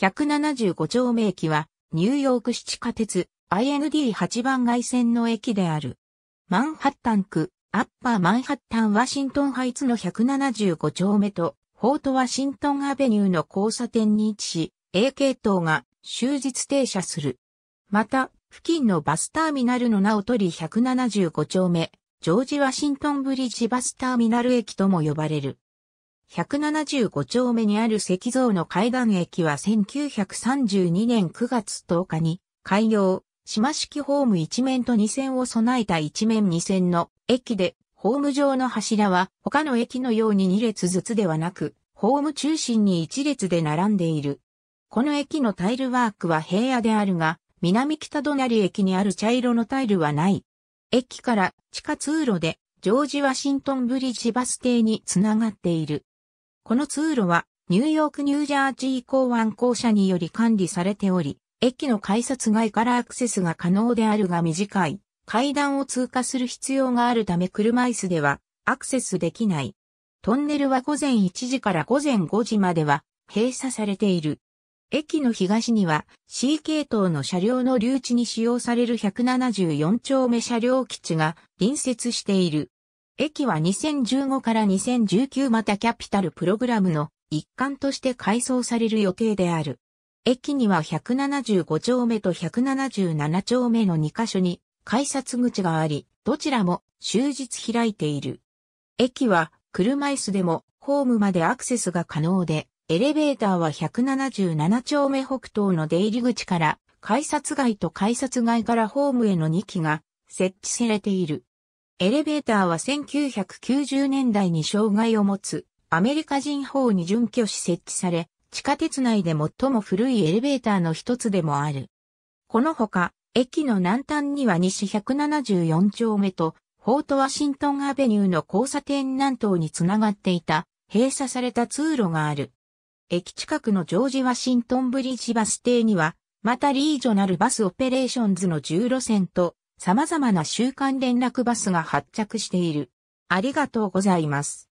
175丁目駅は、ニューヨーク市地下鉄 IND8 番街線の駅である。マンハッタン区、アッパーマンハッタンワシントンハイツの175丁目と、フォートワシントンアベニューの交差点に位置し、A 系統が終日停車する。また、付近のバスターミナルの名を取り175丁目、ジョージ・ワシントンブリッジバスターミナル駅とも呼ばれる。175丁目にある石像の階段駅は1932年9月10日に開業、島式ホーム一面と二線を備えた一面二線の駅で、ホーム上の柱は他の駅のように2列ずつではなく、ホーム中心に1列で並んでいる。この駅のタイルワークは平野であるが、南北隣駅にある茶色のタイルはない。駅から地下通路でジョージ・ワシントンブリッジバス停につながっている。この通路はニューヨーク・ニュージャージー港湾公社により管理されており、駅の改札外からアクセスが可能であるが短い階段を通過する必要があるため車椅子ではアクセスできない。トンネルは午前1時から午前5時までは閉鎖されている。駅の東には C 系統の車両の留置に使用される174丁目車両基地が隣接している。駅は2015から2019またキャピタルプログラムの一環として改装される予定である。駅には175丁目と177丁目の2カ所に改札口があり、どちらも終日開いている。駅は車椅子でもホームまでアクセスが可能で、エレベーターは177丁目北東の出入り口から改札外と改札外からホームへの2機が設置されている。エレベーターは1990年代に障害を持つアメリカ人法に準拠し設置され、地下鉄内で最も古いエレベーターの一つでもある。このほか、駅の南端には西174丁目と、フォートワシントンアベニューの交差点南東につながっていた、閉鎖された通路がある。駅近くのジョージ・ワシントンブリッジバス停には、またリージョナルバスオペレーションズの10路線と、様々な週間連絡バスが発着している。ありがとうございます。